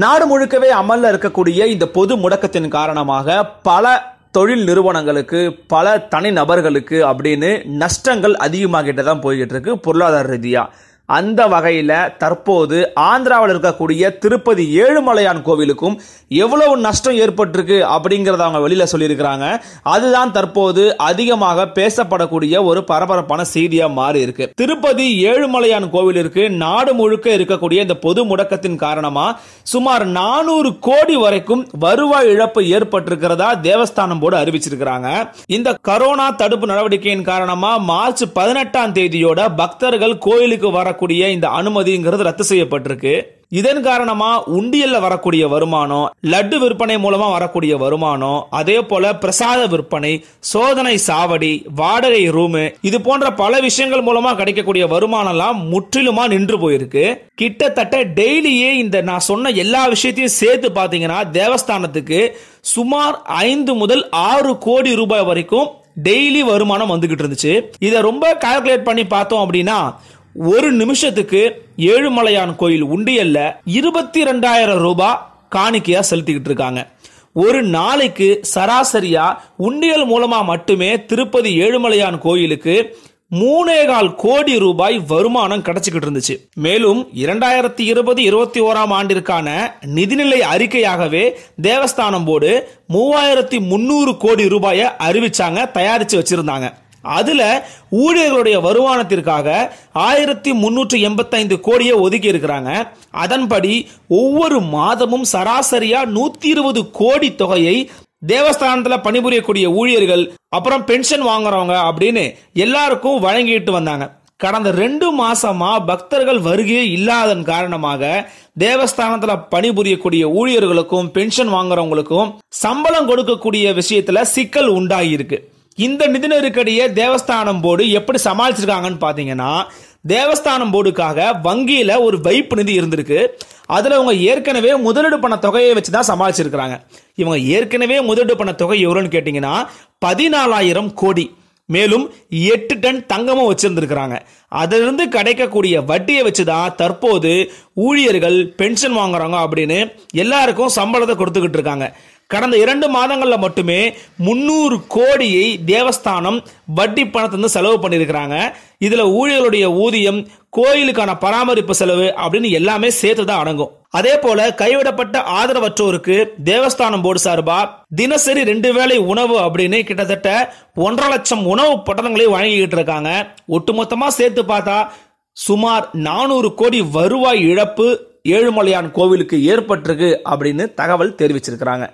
நாடு முழுக்கவே அமலில் இருக்கக்கூடிய இந்த பொது முடக்கத்தின் காரணமாக பல தொழில் நிறுவனங்களுக்கு பல தனி நபர்களுக்கு அப்படின்னு நஷ்டங்கள் அதிகமாகிட்டு தான் போய்கிட்டு இருக்கு பொருளாதார ரீதியாக அந்த வகையில் தற்போது ஆந்திராவில் இருக்கக்கூடிய திருப்பதி ஏழுமலையான் கோவிலுக்கும் எவ்வளவு நஷ்டம் ஏற்பட்டிருக்கு அப்படிங்கிறத அவங்க வெளியில் சொல்லியிருக்கிறாங்க அதுதான் தற்போது அதிகமாக பேசப்படக்கூடிய ஒரு பரபரப்பான செய்தியாக மாறி இருக்கு திருப்பதி ஏழுமலையான் கோவிலிற்கு நாடு முழுக்க இருக்கக்கூடிய இந்த பொது முடக்கத்தின் காரணமாக சுமார் நானூறு கோடி வரைக்கும் வருவாய் இழப்பு ஏற்பட்டிருக்கிறதா தேவஸ்தானம் போர்டு அறிவிச்சிருக்கிறாங்க இந்த கரோனா தடுப்பு நடவடிக்கையின் காரணமாக மார்ச் பதினெட்டாம் தேதியோட பக்தர்கள் கோயிலுக்கு வரக்கூடிய வரக்கூடிய இந்த அனுமதிங்கிறது ரத்து செய்யப்பட்டிருக்கு இதன் காரணமா உண்டியல்ல வரக்கூடிய வருமானம் லட்டு விற்பனை மூலமா வரக்கூடிய வருமானம் அதே போல பிரசாத விற்பனை சோதனை சாவடி வாடகை ரூமு இது போன்ற பல விஷயங்கள் மூலமா கிடைக்கக்கூடிய வருமானம் எல்லாம் முற்றிலுமா நின்று போயிருக்கு கிட்டத்தட்ட டெய்லியே இந்த நான் சொன்ன எல்லா விஷயத்தையும் சேர்த்து பாத்தீங்கன்னா தேவஸ்தானத்துக்கு சுமார் ஐந்து முதல் ஆறு கோடி ரூபாய் வரைக்கும் டெய்லி வருமானம் வந்துகிட்டு இருந்துச்சு இதை ரொம்ப கால்குலேட் பண்ணி பார்த்தோம் அப்படின்னா ஒரு நிமிஷத்துக்கு ஏழுமலையான் கோயில் உண்டியல்ல இருபத்தி ரெண்டாயிரம் ரூபாய் காணிக்கையா செலுத்திக்கிட்டு இருக்காங்க ஒரு நாளைக்கு சராசரியா உண்டியல் மூலமா மட்டுமே திருப்பதி ஏழுமலையான் கோயிலுக்கு மூணேகால் கோடி ரூபாய் வருமானம் கிடைச்சிக்கிட்டு இருந்துச்சு மேலும் இரண்டாயிரத்தி இருபது இருபத்தி ஓராம் ஆண்டிற்கான நிதிநிலை அறிக்கையாகவே தேவஸ்தானம் போர்டு மூவாயிரத்தி முன்னூறு கோடி ரூபாயை அறிவிச்சாங்க தயாரிச்சு வச்சிருந்தாங்க அதில் ஊழியர்களுடைய வருமானத்திற்காக ஆயிரத்தி முன்னூற்றி எண்பத்தைந்து கோடியை ஒதுக்கி இருக்கிறாங்க அதன்படி ஒவ்வொரு மாதமும் சராசரியாக நூற்றி இருபது கோடி தொகையை தேவஸ்தானத்தில் பணிபுரியக்கூடிய ஊழியர்கள் அப்புறம் பென்ஷன் வாங்குறவங்க அப்படின்னு எல்லாருக்கும் வழங்கிட்டு வந்தாங்க கடந்த ரெண்டு மாசமா பக்தர்கள் வருகையே இல்லாதன் காரணமாக தேவஸ்தானத்துல பணிபுரியக்கூடிய ஊழியர்களுக்கும் பென்ஷன் வாங்குறவங்களுக்கும் சம்பளம் கொடுக்கக்கூடிய விஷயத்துல சிக்கல் உண்டாகியிருக்கு இந்த நிதி நெருக்கடியை தேவஸ்தானம் போர்டு எப்படி சமாளிச்சிருக்காங்கன்னு பார்த்தீங்கன்னா தேவஸ்தானம் போர்டுக்காக வங்கியில் ஒரு வைப்பு நிதி இருந்திருக்கு அதில் அவங்க ஏற்கனவே முதலீடு பண்ண தொகையை வச்சு தான் சமாளிச்சிருக்கிறாங்க இவங்க ஏற்கனவே முதலீடு பண்ண தொகை எவ்வளோன்னு கேட்டிங்கன்னா பதினாலாயிரம் கோடி மேலும் எட்டு டன் தங்கமும் வச்சிருந்துருக்கிறாங்க அதிலிருந்து கிடைக்கக்கூடிய வட்டியை வச்சு தான் தற்போது ஊழியர்கள் பென்ஷன் வாங்குறாங்க அப்படின்னு எல்லாருக்கும் சம்பளத்தை கொடுத்துக்கிட்டு இருக்காங்க கடந்த இரண்டு மாதங்களில் மட்டுமே முந்நூறு கோடியை தேவஸ்தானம் வட்டி பணத்திலிருந்து செலவு பண்ணியிருக்கிறாங்க இதில் ஊழியர்களுடைய ஊதியம் கோயிலுக்கான பராமரிப்பு செலவு அப்படின்னு எல்லாமே சேர்த்து தான் அடங்கும் அதே போல கைவிடப்பட்ட ஆதரவற்றோருக்கு தேவஸ்தானம் போர்டு சார்பா தினசரி ரெண்டு வேளை உணவு அப்படின்னு கிட்டத்தட்ட ஒன்றரை லட்சம் உணவு பட்டணங்களை வழங்கிக்கிட்டு இருக்காங்க ஒட்டுமொத்தமா சேர்த்து பார்த்தா சுமார் நானூறு கோடி வருவாய் இழப்பு ஏழுமலையான் கோவிலுக்கு ஏற்பட்டிருக்கு அப்படின்னு தகவல் தெரிவிச்சிருக்கிறாங்க